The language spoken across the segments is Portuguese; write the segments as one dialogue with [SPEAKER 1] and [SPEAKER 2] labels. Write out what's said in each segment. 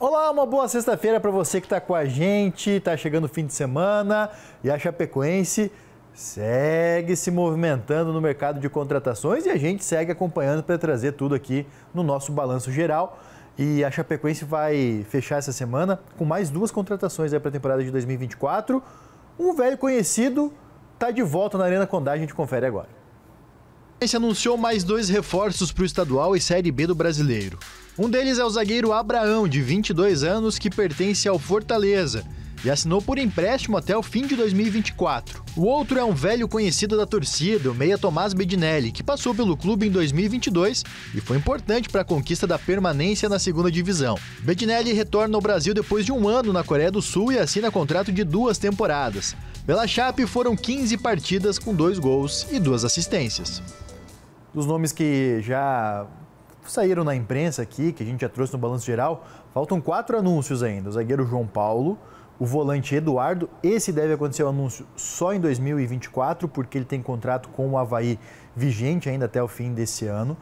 [SPEAKER 1] Olá, uma boa sexta-feira para você que está com a gente. Está chegando o fim de semana e a Chapecoense segue se movimentando no mercado de contratações e a gente segue acompanhando para trazer tudo aqui no nosso balanço geral. E a Chapecoense vai fechar essa semana com mais duas contratações para a temporada de 2024. Um velho conhecido está de volta na Arena Condá, a gente confere agora. A anunciou mais dois reforços para o estadual e Série B do brasileiro. Um deles é o zagueiro Abraão, de 22 anos, que pertence ao Fortaleza e assinou por empréstimo até o fim de 2024. O outro é um velho conhecido da torcida, o meia Tomás Bedinelli, que passou pelo clube em 2022 e foi importante para a conquista da permanência na segunda divisão. Bedinelli retorna ao Brasil depois de um ano na Coreia do Sul e assina contrato de duas temporadas. Pela Chape foram 15 partidas com dois gols e duas assistências. Dos nomes que já saíram na imprensa aqui, que a gente já trouxe no balanço geral, faltam quatro anúncios ainda. O zagueiro João Paulo, o volante Eduardo. Esse deve acontecer o anúncio só em 2024, porque ele tem contrato com o Havaí vigente ainda até o fim desse ano.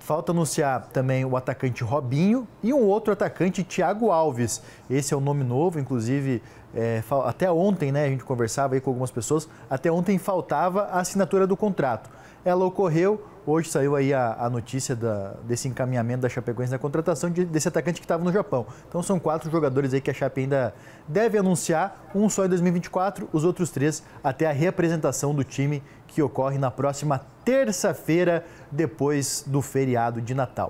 [SPEAKER 1] Falta anunciar também o atacante Robinho e um outro atacante, Thiago Alves. Esse é o um nome novo, inclusive é, até ontem, né? A gente conversava aí com algumas pessoas. Até ontem faltava a assinatura do contrato. Ela ocorreu, hoje saiu aí a, a notícia da, desse encaminhamento da Chapecoense na contratação de, desse atacante que estava no Japão. Então são quatro jogadores aí que a Chape ainda deve anunciar, um só em 2024, os outros três até a reapresentação do time que ocorre na próxima terça-feira, depois do feriado de Natal.